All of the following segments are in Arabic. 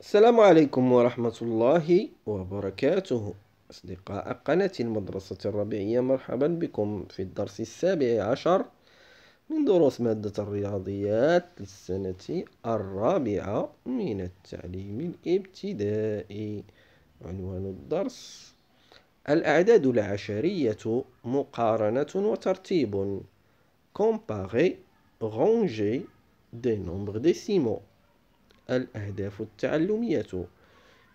السلام عليكم ورحمة الله وبركاته أصدقاء قناة المدرسة الربيعية مرحبا بكم في الدرس السابع عشر من دروس مادة الرياضيات للسنة الرابعة من التعليم الابتدائي عنوان الدرس الأعداد العشرية مقارنة وترتيب comparer ranger دي nombres ديسيمو الأهداف التعلمية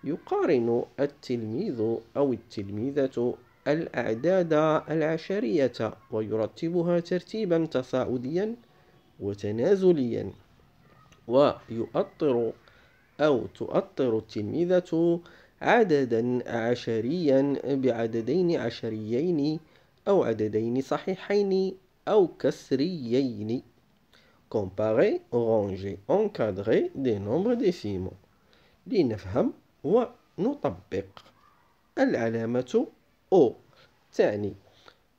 يقارن التلميذ أو التلميذة الأعداد العشرية ويرتبها ترتيبا تصاعديا وتنازليا ويؤطر أو تؤطر التلميذة عددا عشريا بعددين عشريين أو عددين صحيحين أو كسريين comparer ranger encadrer des nombres décimaux لنفهم ونطبق العلامة O تعني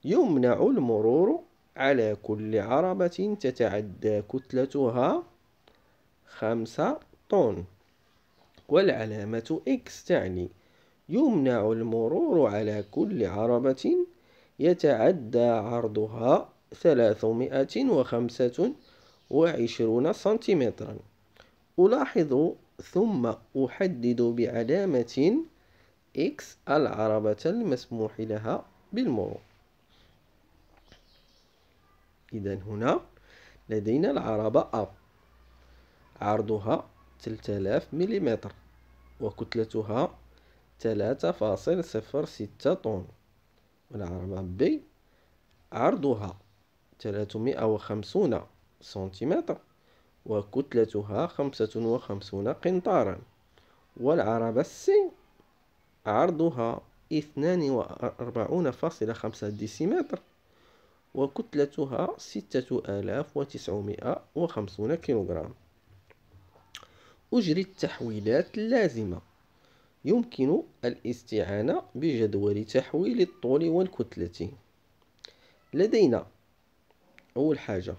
يمنع المرور على كل عربة تتعدى كتلتها خمسة طن والعلامة X تعني يمنع المرور على كل عربة يتعدى عرضها ثلاثمائة وخمسة وعشرون سنتيمترا ألاحظ ثم أحدد بعلامة X العربة المسموح لها بالمرور إذا هنا لدينا العربة A عرضها 3000 ملم وكتلتها 3.06 طن والعربة B عرضها 350 سنتيمتر وكتلتها خمسة وخمسون قنطارا والعربة السي عرضها اثنان وأربعون فاصلة خمسة ديسيمتر وكتلتها ستة آلاف وتسعمائة وخمسون كيلوغرام أجري التحويلات اللازمة يمكن الاستعانة بجدول تحويل الطول والكتلة لدينا أول حاجة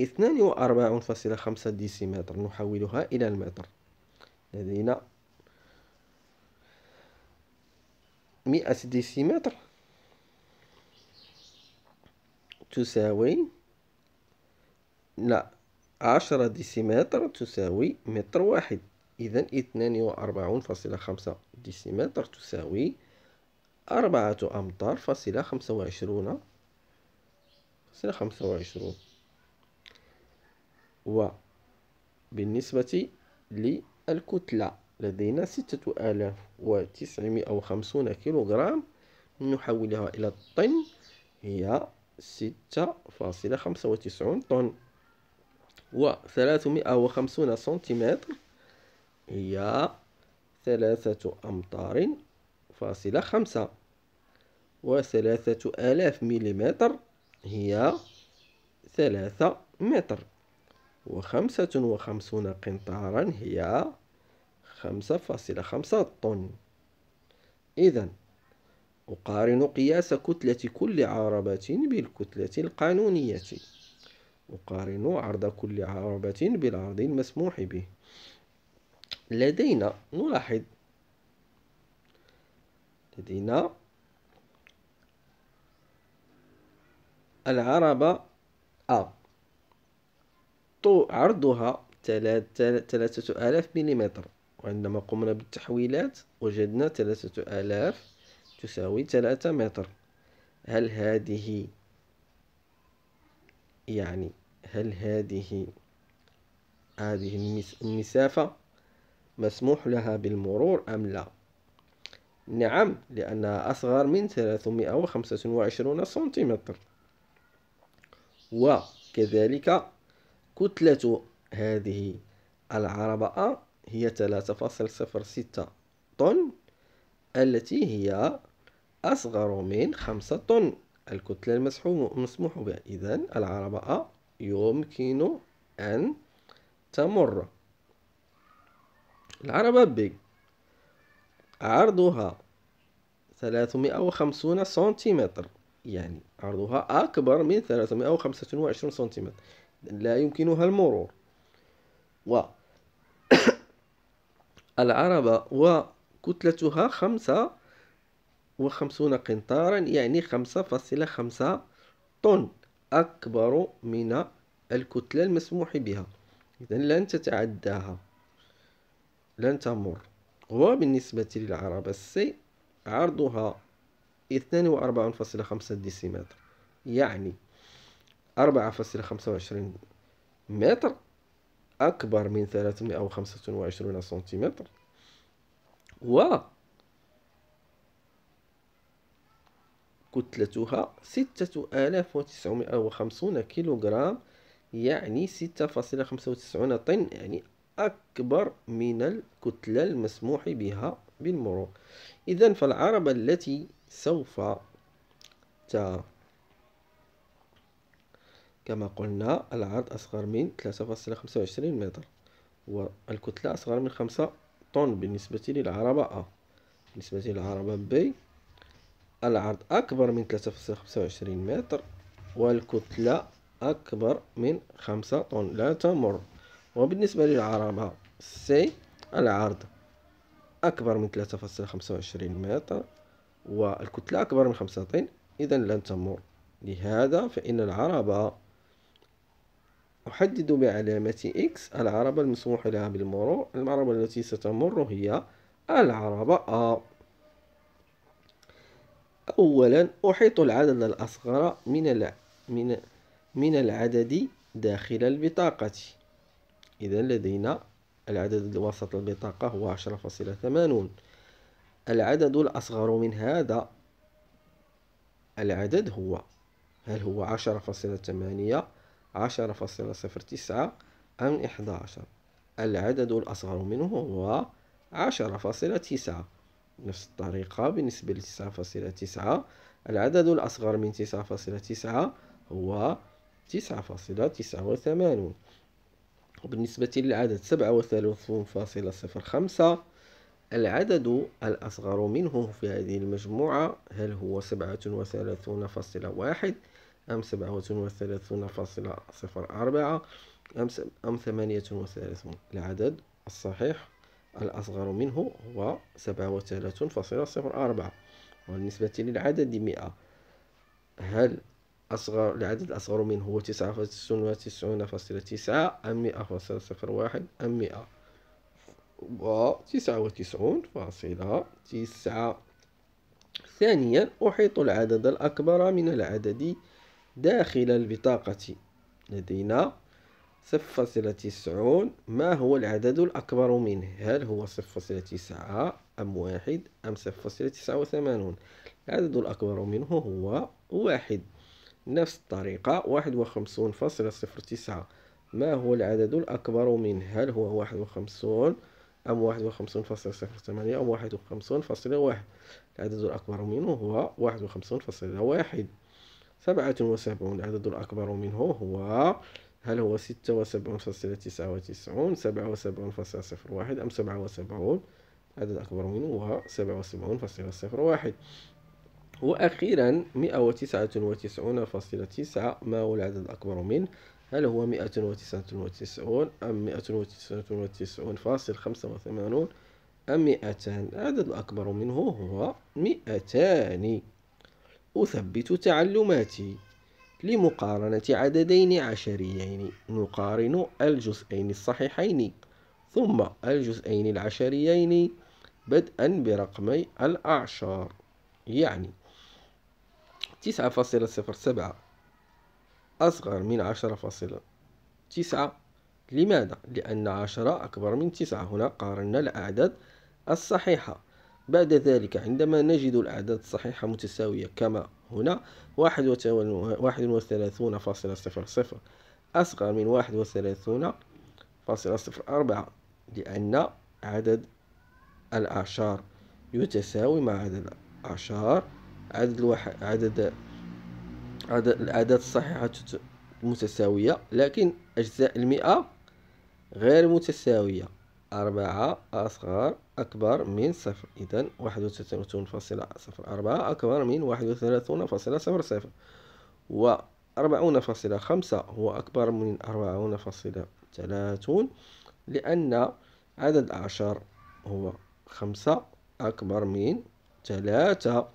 اثنان فاصلة خمسة ديسيمتر نحولها إلى المتر لدينا مئة ديسيمتر تساوي لا عشرة ديسيمتر تساوي متر واحد إذا اثنان وأربعون فاصلة خمسة ديسيمتر تساوي أربعة أمتار فاصلة خمسة وعشرون فاصلة خمسة وعشرون وبالنسبة للكتلة لدينا ستة آلاف وتسعمائة وخمسون كيلوغرام نحولها إلى الطن هي ستة فاصلة خمسة وتسعون طن وثلاثمائة وخمسون سنتيمتر هي ثلاثة أمتار فاصلة خمسة وثلاثة آلاف مليمتر هي ثلاثة متر وخمسة وخمسون قنطارا هي خمسة فاصلة خمسة طن إذا أقارن قياس كتلة كل عربة بالكتلة القانونية أقارن عرض كل عربة بالعرض المسموح به لدينا نلاحظ لدينا العربة أ عرضها ثلاثة آلاف مليمتر وعندما قمنا بالتحويلات وجدنا ثلاثة آلاف تساوي ثلاثة متر هل هذه يعني هل هذه هذه المسافة مسموح لها بالمرور أم لا نعم لأنها أصغر من 325 سنتيمتر وكذلك كتلة هذه العربة هي 3.06 طن التي هي أصغر من 5 طن الكتلة المسموح بها إذا العربة يمكن أن تمر العربة ب عرضها 350 سنتيمتر يعني عرضها أكبر من 325 سنتيمتر لا يمكنها المرور و العربة وكتلتها خمسة وخمسون قنطارا يعني خمسة فاصلة خمسة طن أكبر من الكتلة المسموح بها إذا لن تتعداها لن تمر وبالنسبة للعربة السي عرضها اثنان وأربعون فاصلة خمسة ديسيمتر يعني أربعة فاصلة خمسة وعشرين متر أكبر من ثلاثمائة وخمسة وعشرون سنتيمتر و كتلتها ستة آلاف وتسعمائة وخمسون كيلوغرام يعني ستة فاصلة خمسة وتسعون طن يعني أكبر من الكتلة المسموح بها بالمرور إذا فالعربة التي سوف كما قلنا العرض أصغر من 3.25 متر والكتلة أصغر من 5 طن بالنسبة للعربة أ بالنسبة للعربة ب العرض أكبر من 3.25 متر والكتلة أكبر من 5 طن لا تمر وبالنسبة للعربة C العرض أكبر من 3.25 متر والكتلة أكبر من 5 طن إذا لن تمر لهذا فإن العربة أحدد بعلامة X العربة المسموح لها بالمرور العربة التي ستمر هي العربة A أولا أحيط العدد الأصغر من من من العدد داخل البطاقة إذا لدينا العدد الوسط البطاقة هو عشرة فاصلة ثمانون العدد الأصغر من هذا العدد هو هل هو عشرة فاصلة ثمانية عشرة فاصلة صفر تسعة أم إحدى عشر العدد الأصغر منه هو عشرة فاصلة تسعة نفس الطريقة بالنسبة لتسعة فاصلة تسعة العدد الأصغر من تسعة فاصلة تسعة هو تسعة فاصلة تسعة وثمانون وبالنسبة للعدد سبعة وثلاثون فاصلة صفر خمسة العدد الأصغر منه في هذه المجموعة هل هو سبعة وثلاثون فاصلة واحد أم سبعة وثلاثون فاصلة صفر أربعة أم ثمانية وثلاثون العدد الصحيح الأصغر منه هو سبعة وثلاثون فاصلة صفر أربعة وبالنسبة للعدد مئة هل أصغر العدد الأصغر منه هو تسعة وتسعون فاصلة تسعة أم مئة فاصلة صفر واحد أم مئة وتسعة وتسعون فاصلة تسعة ثانيا أحيط العدد الأكبر من العدد داخل البطاقة لدينا صفر فاصلة تسعون ما هو العدد الأكبر منه هل هو صفر فاصلة تسعة أم واحد أم صفر فاصلة تسعة وثمانون العدد الأكبر منه هو واحد نفس الطريقة واحد وخمسون فاصلة صفر تسعة ما هو العدد الأكبر منه هل هو واحد وخمسون أم واحد وخمسون فاصلة صفر ثمانية أم واحد وخمسون فاصلة واحد العدد الأكبر منه هو واحد وخمسون فاصلة واحد سبعة وسبعون العدد الأكبر منه هو هل هو ستة وسبعون فاصلة تسعة وتسعون سبعة وسبعون فاصلة صفر واحد أم سبعة وسبعون العدد الأكبر منه هو سبعة وسبعون فاصلة صفر واحد وأخيرا مئة وتسعة وتسعون فاصلة تسعة ما هو العدد الأكبر منه هل هو مئة وتسعة وتسعون أم مئة وتسعة وتسعون فاصل خمسة وثمانون أم مئتان العدد الأكبر منه هو مئتان أثبت تعلماتي لمقارنة عددين عشريين نقارن الجزئين الصحيحين ثم الجزئين العشريين بدءا برقمي الأعشار يعني تسعة فاصلة صفر سبعة أصغر من عشرة فاصلة تسعة لماذا؟ لأن عشرة أكبر من تسعة هنا قارنا الأعداد الصحيحة بعد ذلك عندما نجد الأعداد الصحيحة متساوية كما هنا واحد واحد وثلاثون فاصلة صفر صفر أصغر من واحد وثلاثون فاصلة صفر أربعة لأن عدد الأعشار يتساوي مع عدد الأعشار عدد الواحد عدد عدد الأعداد الصحيحة متساوية لكن أجزاء المئة غير متساوية أربعة أصغر أكبر من صفر إذا واحد وثلاثون فاصلة صفر أربعة أكبر من واحد وثلاثون فاصلة صفر صفر وأربعون فاصلة خمسة هو أكبر من أربعون فاصلة ثلاثون لأن عدد الأعشار هو خمسة أكبر من ثلاثة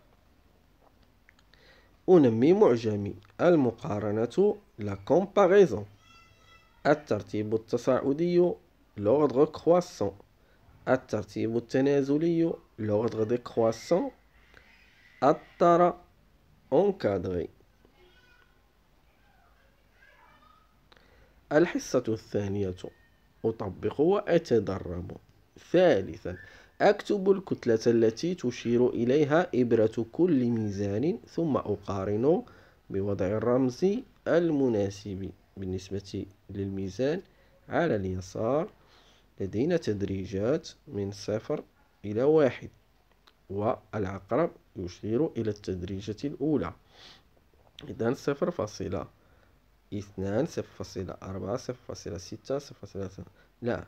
أنمي معجمي المقارنة لا كومباريزون الترتيب التصاعدي l'ordre croissant الترتيب التنازلي l'ordre décroissant الثرى encadré الحصة الثانية أطبق وأتدرب ثالثا أكتب الكتلة التي تشير إليها إبرة كل ميزان ثم أقارن بوضع الرمز المناسب بالنسبة للميزان على اليسار لدينا تدريجات من صفر إلى واحد والعقرب يشير إلى التدريجة الأولى إذن صفر فاصلة اثنان صفر فاصلة أربعة صفر فاصلة ستة صفر فاصلة لا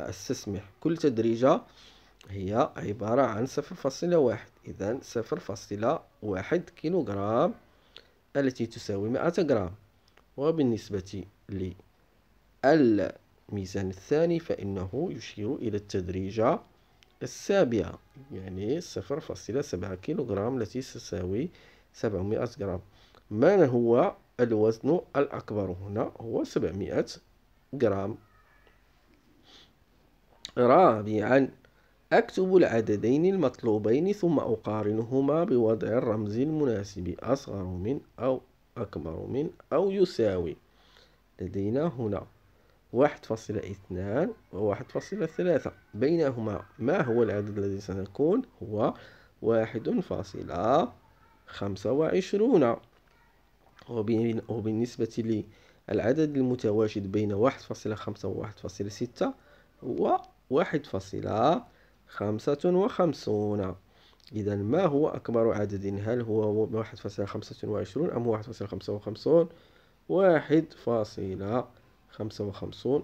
استسمح كل تدريجة هي عبارة عن صفر فاصلة واحد إذن صفر فاصلة واحد كيلوغرام التي تساوي مئة غرام وبالنسبة لل الميزان الثاني فإنه يشير إلى التدريجة السابعة يعني صفر فاصلة سبعة كيلوغرام التي تساوي سبعمائة غرام ما هو الوزن الأكبر هنا هو سبعمائة غرام رابعا أكتب العددين المطلوبين ثم أقارنهما بوضع الرمز المناسب أصغر من أو أكبر من أو يساوي لدينا هنا واحد فاصلة اثنان وواحد فاصلة ثلاثة بينهما ما هو العدد الذي سنكون هو واحد فاصلة خمسة وعشرون وبالنسبة للعدد المتواجد بين واحد فاصلة خمسة وواحد فاصلة ستة هو واحد فاصلة خمسة وخمسون إذا ما هو أكبر عدد هل هو واحد فاصلة خمسة وعشرون أم واحد فاصلة خمسة وخمسون واحد فاصلة 5e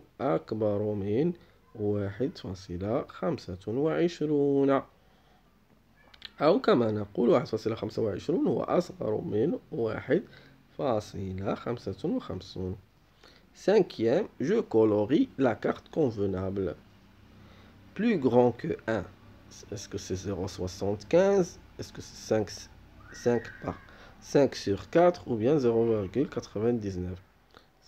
je colorie la carte convenable. Plus grand que 1. Est-ce que c'est 0.75 Est-ce que c'est 5, 5 sur 4 ou bien 0,99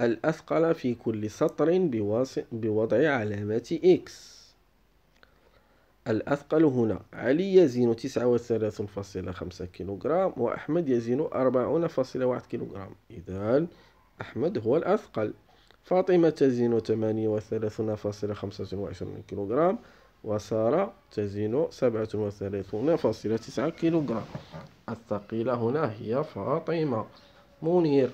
الأثقل في كل سطر بوضع علامة إكس الأثقل هنا علي يزن 39.5 كيلوغرام وأحمد يزن 40.1 كيلوغرام إذا أحمد هو الأثقل فاطمة تزن 38.25 كيلوغرام وسارة تزن 37.9 كيلوغرام الثقيلة هنا هي فاطمة منير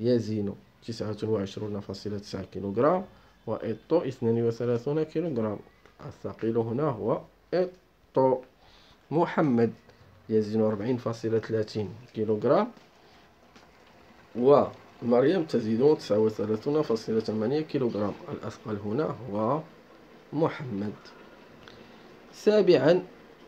يزن تسعة وعشرون فاصلة تسعة كيلوغرام وإطو اثنان وثلاثون كيلوغرام الثقيل هنا هو إطو محمد يزن أربعين فاصلة ثلاثين كيلوغرام ومريم تزيد تسعة وثلاثون فاصلة ثمانية كيلوغرام الأثقل هنا هو محمد سابعا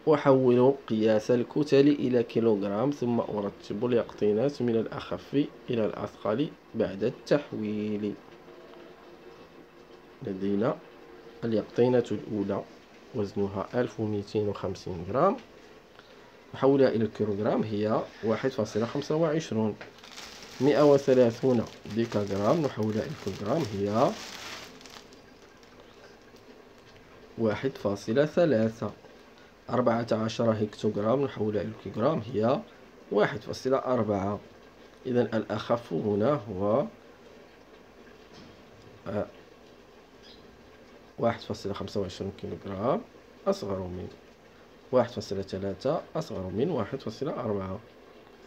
أحول قياس الكتل إلى كيلوغرام ثم أرتب اليقطينات من الأخف إلى الأثقل بعد التحويل لدينا اليقطينة الأولى وزنها 1250 غرام نحولها إلى الكيلوغرام هي 1.25 130 ديكاغرام نحولها إلى الكيلوغرام هي 1.3 أربعة عشر هكتوغرام نحولها إلى الكيلوغرام هي واحد فاصلة أربعة إذا الأخف هنا هو آه، واحد فاصلة خمسة وعشرون كيلوغرام أصغر من واحد فاصلة ثلاثة أصغر من واحد فاصلة أربعة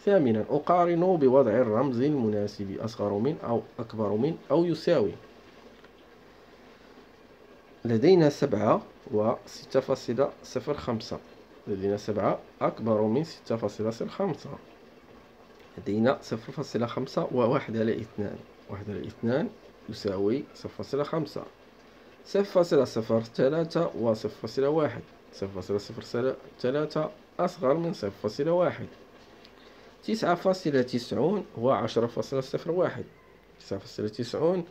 ثامنا أقارن بوضع الرمز المناسب أصغر من أو أكبر من أو يساوي لدينا سبعة وستة فاصلة صفر خمسة لدينا سبعة أكبر من ستة فاصلة صفر خمسة لدينا صفر فاصلة خمسة وواحد على اثنان واحد على اثنان يساوي صفر فاصلة خمسة صفر فاصلة صفر ثلاثة وصفر فاصلة واحد صفر فاصلة صفر ثلاثة أصغر من صفر فاصلة واحد تسعة فاصلة تسعون وعشرة فاصلة صفر واحد تسعة فاصلة تسعون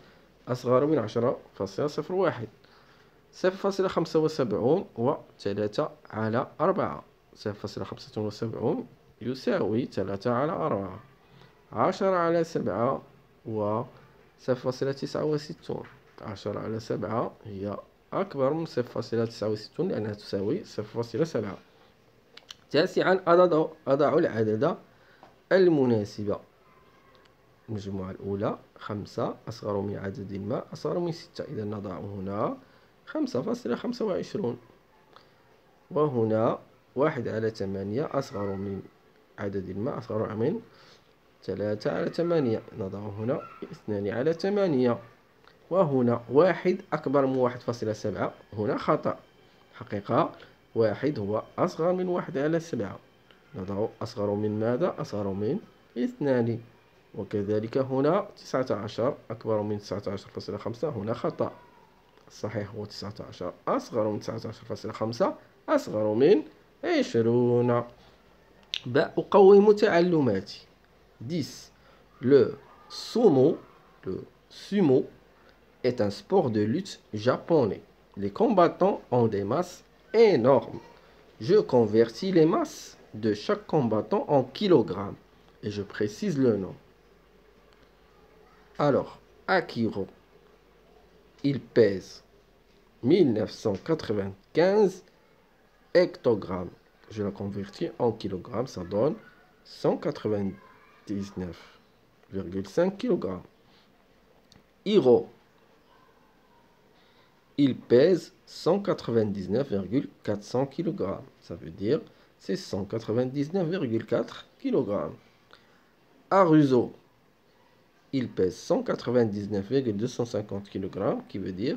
أصغر من عشرة فاصلة صفر واحد صفر فاصلة خمسة وسبعون وثلاثة على أربعة صفر فاصلة خمسة وسبعون يساوي ثلاثة على أربعة عشرة على سبعة و صفر فاصلة تسعة وستون عشرة على سبعة هي أكبر من صفر فاصلة تسعة وستون لأنها تساوي صفر فاصلة سبعة تاسعا أضع, أضع العدد المناسب المجموعة الأولى خمسة أصغر من عدد ما أصغر من ستة إذا نضع هنا خمسة فاصلة خمسة وعشرون وهنا واحد على ثمانية أصغر من عدد ما أصغر من ثلاثة على ثمانية نضع هنا اثنان على ثمانية وهنا واحد أكبر من واحد فاصلة سبعة هنا خطأ حقيقة واحد هو أصغر من واحد على سبعة نضع أصغر من ماذا؟ أصغر من اثنان وكذلك هنا تسعة عشر أكبر من تسعة عشر فاصلة خمسة هنا خطأ 10 Le sumo, le sumo est un sport de lutte japonais. Les combattants ont des masses énormes. Je convertis les masses de chaque combattant en kilogrammes et je précise le nom. Alors, Akiro, il pèse 1995 hectogrammes. Je la convertis en kilogrammes, ça donne 199,5 kg. Hiro, il pèse 199,400 kg. Ça veut dire c'est 199,4 kg. Aruzo, il pèse 199,250 kg, qui veut dire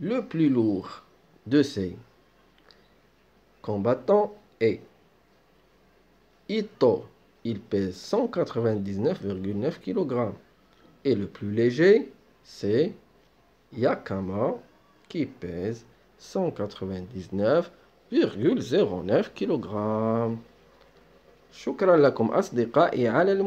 Le plus lourd de ces combattants est Ito. Il pèse 199,9 kg. Et le plus léger, c'est Yakama qui pèse 199,09 kg. شكرا لكم et على